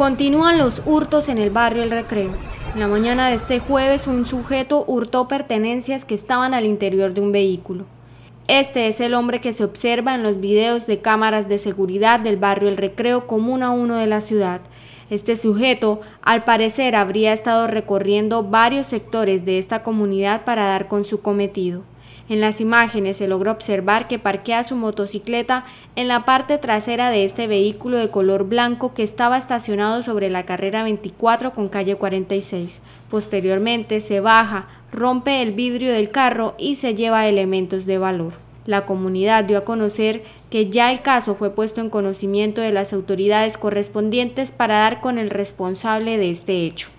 Continúan los hurtos en el barrio El Recreo. En la mañana de este jueves, un sujeto hurtó pertenencias que estaban al interior de un vehículo. Este es el hombre que se observa en los videos de cámaras de seguridad del barrio El Recreo a 1 de la ciudad. Este sujeto, al parecer, habría estado recorriendo varios sectores de esta comunidad para dar con su cometido. En las imágenes se logró observar que parquea su motocicleta en la parte trasera de este vehículo de color blanco que estaba estacionado sobre la carrera 24 con calle 46. Posteriormente se baja, rompe el vidrio del carro y se lleva elementos de valor. La comunidad dio a conocer que ya el caso fue puesto en conocimiento de las autoridades correspondientes para dar con el responsable de este hecho.